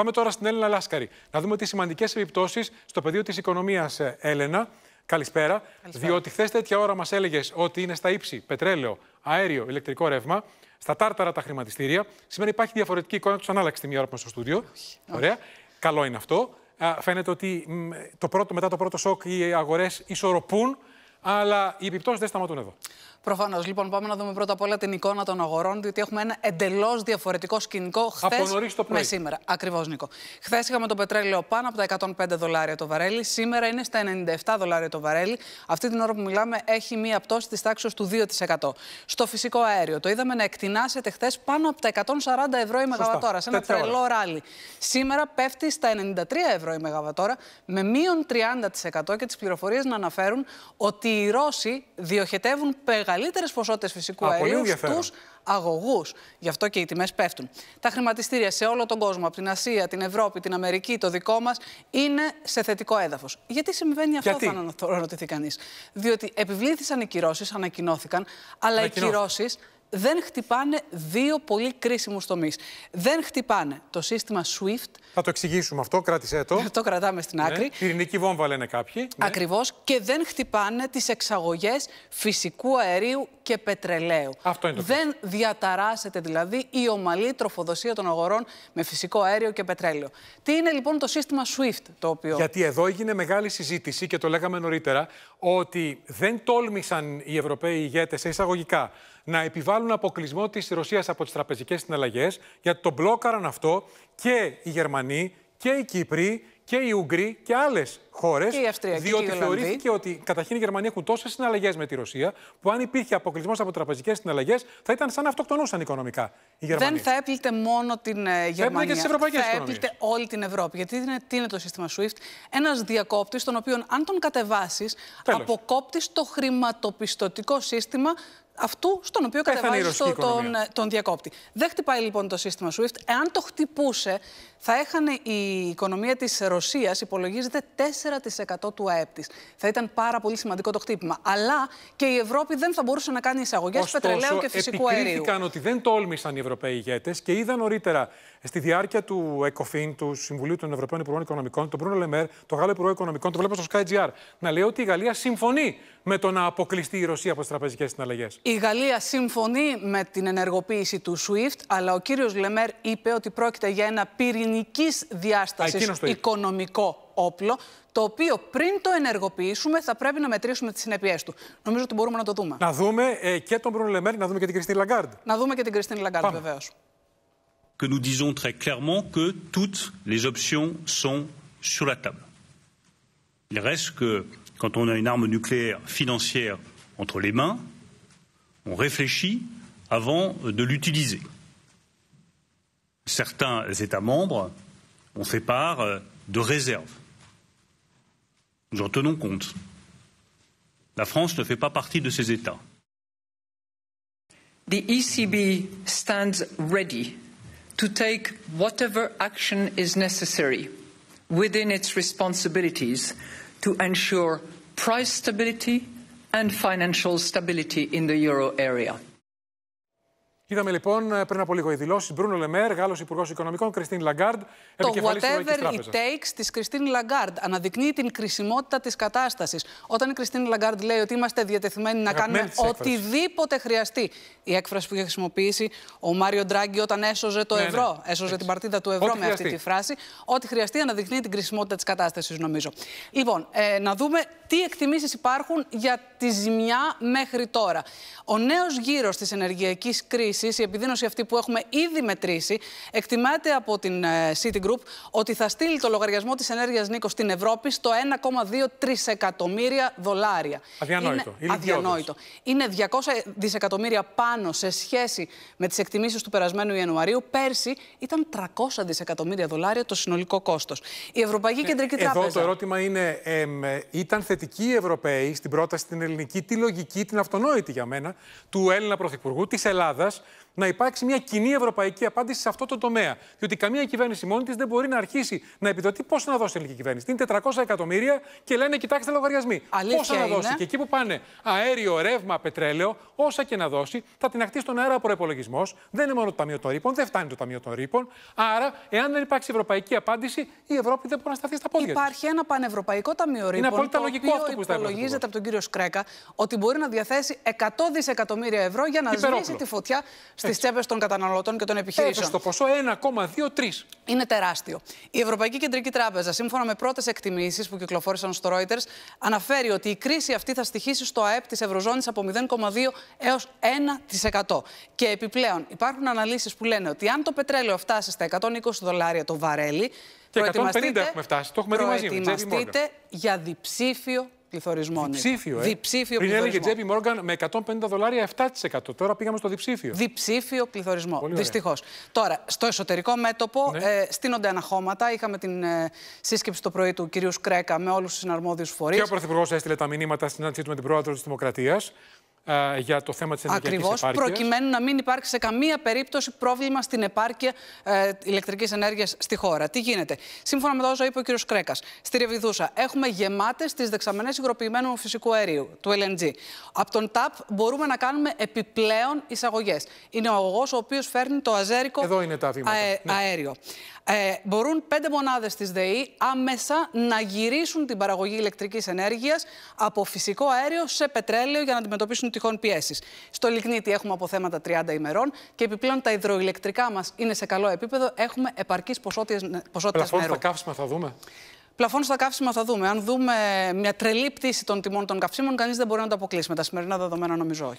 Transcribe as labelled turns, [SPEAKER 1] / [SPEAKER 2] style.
[SPEAKER 1] Πάμε τώρα στην Έλενα Λάσκαρη. Να δούμε τις σημαντικές επιπτώσεις στο πεδίο της οικονομίας, ε, Έλενα. Καλησπέρα. Διότι χθες τέτοια ώρα μας έλεγες ότι είναι στα ύψη πετρέλαιο, αέριο, ηλεκτρικό ρεύμα, στα τάρταρα τα χρηματιστήρια. Σήμερα υπάρχει διαφορετική εικόνα, τους ανάλλαξε τη μία ώρα που στο στούντιο. Ωραία. Καλό είναι αυτό. Φαίνεται ότι το πρώτο, μετά το πρώτο σοκ οι αγορές ισορροπούν, αλλά οι επιπτώσεις δεν σταματούν εδώ.
[SPEAKER 2] Προφανώς. Λοιπόν, πάμε να δούμε πρώτα απ' όλα την εικόνα των αγορών, διότι έχουμε ένα εντελώς διαφορετικό σκηνικό χθε με σήμερα. Ακριβώς, Νίκο. Χθες είχαμε το πετρέλαιο πάνω από τα 105 δολάρια το βαρέλι. Σήμερα είναι στα 97 δολάρια το βαρέλι. Αυτή την ώρα που μιλάμε έχει μία πτώση της τάξης του 2%. Στο φυσικό αέριο το είδαμε να εκτινάσεται χθες πάνω από τα 140 ευρώ η μεγαβατόρα, σε ένα τρελό ράλι. Σήμερα πέφτει στα 93 ευρώ η μεγαβατόρα, με μείον 30% και τις πληροφορίες να αναφέρουν ότι οι Ρώσοι διοχετεύουν πεγαλύτερα μεγαλύτερες ποσότητες φυσικού αερίου στους αγωγούς. Γι' αυτό και οι τιμές πέφτουν. Τα χρηματιστήρια σε όλο τον κόσμο, από την Ασία, την Ευρώπη, την Αμερική, το δικό μας, είναι σε θετικό έδαφος. Γιατί συμβαίνει αυτό, Γιατί? θα αναρωτηθεί κανείς. Διότι επιβλήθησαν οι κυρώσεις, ανακοινώθηκαν, αλλά Ανακοινώ. οι κυρώσεις δεν χτυπάνε δύο πολύ κρίσιμους τομείς. Δεν χτυπάνε το σύστημα SWIFT.
[SPEAKER 1] Θα το εξηγήσουμε αυτό, κράτησέ το. το
[SPEAKER 2] κρατάμε στην ναι. άκρη. Ναι.
[SPEAKER 1] Πυρηνική βόμβα λένε κάποιοι. Ναι.
[SPEAKER 2] Ακριβώς. Και δεν χτυπάνε τις εξαγωγές φυσικού αερίου και πετρελαίου. Αυτό είναι το δεν διαταράσσεται δηλαδή η ομαλή τροφοδοσία των αγορών με φυσικό αέριο και πετρέλαιο. Τι είναι λοιπόν το σύστημα SWIFT το οποίο... Γιατί
[SPEAKER 1] εδώ έγινε μεγάλη συζήτηση και το λέγαμε νωρίτερα ότι δεν τόλμησαν οι Ευρωπαίοι ηγέτες εισαγωγικά να επιβάλλουν αποκλεισμό της Ρωσίας από τις τραπεζικές συναλλαγές, γιατί τον μπλόκαραν αυτό και οι Γερμανοί και οι Κύπροι και οι Ουγγροί και άλλες χώρες. Διότι θεωρήθηκε ότι καταρχήν οι Γερμανοί έχουν τόσες συναλλαγές με τη Ρωσία, που αν υπήρχε αποκλεισμός από τραπεζικές συναλλαγές, θα ήταν σαν να αυτοκτονούσαν οικονομικά οι Γερμανοί. Δεν θα
[SPEAKER 2] έπληκε μόνο την ε, Γερμανία. Θα έπληκε, θα έπληκε όλη την Ευρώπη. Γιατί είναι, τι είναι το σύστημα SWIFT, ένας διακόπτης, τον οποίο αν τον κατεβάσεις, αποκόπτεις το χρηματοπιστωτικό σύστημα αυτού στον οποίο κατεβάζει το, τον, διακόπτη. Δεν χτυπάει λοιπόν το σύστημα SWIFT. Εάν το χτυπούσε, θα έχανε η οικονομία της Ρωσίας, υπολογίζεται 4% του ΑΕΠ της. Θα ήταν πάρα πολύ σημαντικό το χτύπημα. Αλλά και η Ευρώπη δεν θα μπορούσε να κάνει εισαγωγές πετρελαίου και φυσικού αερίου. Επικρίθηκαν
[SPEAKER 1] ότι δεν τόλμησαν οι Ευρωπαίοι ηγέτες και είδα νωρίτερα στη διάρκεια του ΕΚΟΦΗΝ, του Συμβουλίου των Ευρωπαίων Υπουργών Οικονομικών, τον Προύνο Λεμέρ, τον Γάλλο Υπουργό Οικονομικών, το βλέπω στο SkyGR, να λέει ότι η Γαλλία συμφωνεί με το να αποκλειστεί η Ρωσία από τις τραπεζικές συναλλαγές.
[SPEAKER 2] Η Γαλλία συμφωνεί με την ενεργοποίηση του SWIFT, αλλά ο κύριος Λεμέρ είπε ότι πρόκειται για ένα πυρηνικής διάστασης οικονομικό όπλο, το οποίο πριν το ενεργοποιήσουμε θα πρέπει να μετρήσουμε τις συνέπειες του. Νομίζω ότι μπορούμε να το δούμε. Να δούμε ε, και τον Μπρουν Λεμέρ, να δούμε και την Κριστίν Λαγκάρντ. Να δούμε και την Κριστίν Λαγκάρντ, βεβαίως. Que nous disons très clairement que toutes les options sont sur la table. Il reste que quand on a une arme nucléaire financière entre les mains, on réfléchit avant de l'utiliser. Certains États membres ont fait part euh, de réserves. Nous en tenons compte. La France ne fait pas partie de ces États. The ECB stands ready to take whatever action is necessary within its responsibilities to ensure price stability and financial stability in the euro area.
[SPEAKER 1] Είδαμε λοιπόν πριν από λίγο οι δηλώσεις Μπρούνο Λεμέρ, Γάλλος Υπουργός Οικονομικών, Κριστίν Λαγκάρντ. Το whatever it takes
[SPEAKER 2] τη Κριστίν Λαγκάρντ αναδεικνύει την κρισιμότητα της κατάστασης. Όταν η Κριστίν Λαγκάρντ λέει ότι είμαστε διατεθειμένοι να κάνουμε οτιδήποτε χρειαστεί. Η έκφραση που είχε χρησιμοποιήσει ο Μάριο Ντράγκη όταν έσωζε το ναι, ευρώ, ναι. έσωζε Έτσι. την παρτίδα του ευρώ με αυτή τη φράση. Ό,τι χρειαστεί αναδεικνύει την κρισιμότητα της κατάστασης, νομίζω. Λοιπόν, ε, να δούμε τι εκτιμήσεις υπάρχουν για τη ζημιά μέχρι τώρα. Ο νέος γύρος της ενεργειακής κρίσης, η επιδείνωση αυτή που έχουμε ήδη μετρήσει, εκτιμάται από την ε, Citigroup ότι θα στείλει το λογαριασμό της ενέργειας Νίκο στην Ευρώπη στο 1,2 τρισεκατομμύρια δολάρια. Αδιανόητο. Είναι, αδιανόητο. Είναι 200 δισεκατομμύρια πάνω σε σχέση με τις εκτιμήσεις του περασμένου Ιανουαρίου. Πέρσι ήταν 300 δισεκατομμύρια δολάρια το συνολικό κόστος. Η Ευρωπαϊκή ε, Κεντρική Τράπεζα. Εδώ το ερώτημα
[SPEAKER 1] είναι, ε, ήταν θετικοί οι Ευρωπαίοι στην πρόταση στην ελληνική, τη λογική, την αυτονόητη για μένα του Έλληνα Πρωθυπουργού της Ελλάδας, να υπάρξει μια κοινή ευρωπαϊκή απάντηση σε αυτό το τομέα. Διότι καμία κυβέρνηση μόνη της δεν μπορεί να αρχίσει να επιδοτεί πώς να δώσει η ελληνική κυβέρνηση. Είναι 400 εκατομμύρια και λένε κοιτάξτε λογαριασμοί. Πώ να δώσει. Και εκεί που πάνε αέριο, ρεύμα, πετρέλαιο, όσα και να δώσει, θα την αχτίσει στον αέρα ο προπολογισμό. Δεν είναι μόνο το Ταμείο των Ρήπων, δεν φτάνει το Ταμείο των Ρήπων. Άρα, εάν δεν υπάρξει ευρωπαϊκή
[SPEAKER 2] απάντηση, η Ευρώπη δεν μπορεί να σταθεί στα πόδια. Υπάρχει ένα πανευρωπαϊκό Ταμείο Ρήπων. Είναι απόλυτα λογικό αυτό που υπολογίζεται από τον κύριο Σκρέκα ότι μπορεί να διαθέσει 100 δισεκατομμύρια ευρώ για να σβήσει τη φωτιά στις τσέπες των καταναλωτών και των επιχειρήσεων. Έπεσε το ποσό 1,23. Είναι τεράστιο. Η Ευρωπαϊκή Κεντρική Τράπεζα, σύμφωνα με πρώτες εκτιμήσεις που κυκλοφόρησαν στο Reuters, αναφέρει ότι η κρίση αυτή θα στοιχήσει στο ΑΕΠ της Ευρωζώνης από 0,2 έω 1%. Και επιπλέον υπάρχουν αναλύσεις που λένε ότι αν το πετρέλαιο φτάσει στα 120 δολάρια το βαρέλι. Και 150 έχουμε φτάσει. Το έχουμε δει μαζί Προετοιμαστείτε για διψήφιο πληθωρισμών. Διψήφιο, ε. διψήφιο Πριν πληθωρισμό. έλεγε Τζέμπι Μόργαν με 150 δολάρια 7%. Τώρα πήγαμε στο διψήφιο. Διψήφιο πληθωρισμό. Δυστυχώς. Τώρα, στο εσωτερικό μέτωπο ναι. ε, στείνονται αναχώματα. Είχαμε την ε, σύσκεψη το πρωί του κυρίου Σκρέκα με όλους τους συναρμόδιους φορείς. Και ο
[SPEAKER 1] Πρωθυπουργός έστειλε τα μηνύματα στην συνάντησή με την πρόεδρο της Δημοκρατίας. Ε, για το θέμα της ενεργειακής Ακριβώς, προκειμένου να
[SPEAKER 2] μην υπάρξει σε καμία περίπτωση πρόβλημα στην επάρκεια ε, ηλεκτρικής ενέργειας στη χώρα. Τι γίνεται. Σύμφωνα με τα όσα είπε ο κ. Κρέκας, στη Ρεβιδούσα έχουμε γεμάτες τις δεξαμενές υγροποιημένου φυσικού αερίου, του LNG. Από τον ΤΑΠ μπορούμε να κάνουμε επιπλέον εισαγωγές. Είναι ο αγωγός ο οποίος φέρνει το αζέρικο Εδώ είναι τα αε, ναι. αέριο. Ε, μπορούν πέντε μονάδες της ΔΕΗ άμεσα να γυρίσουν την παραγωγή ηλεκτρικής ενέργειας από φυσικό αέριο σε πετρέλαιο για να αντιμετωπίσουν τυχόν Στο λιγνίτι έχουμε αποθέματα 30 ημερών και επιπλέον τα υδροηλεκτρικά μας είναι σε καλό επίπεδο. Έχουμε επαρκείς ποσότητε νερού. στα καύσιμα, θα δούμε. Πλαφών στα καύσιμα θα δούμε. Αν δούμε μια τρελή πτήση των τιμών των καυσίμων, κανείς δεν μπορεί να το αποκλείσει. Με τα σημερινά δεδομένα, νομίζω όχι.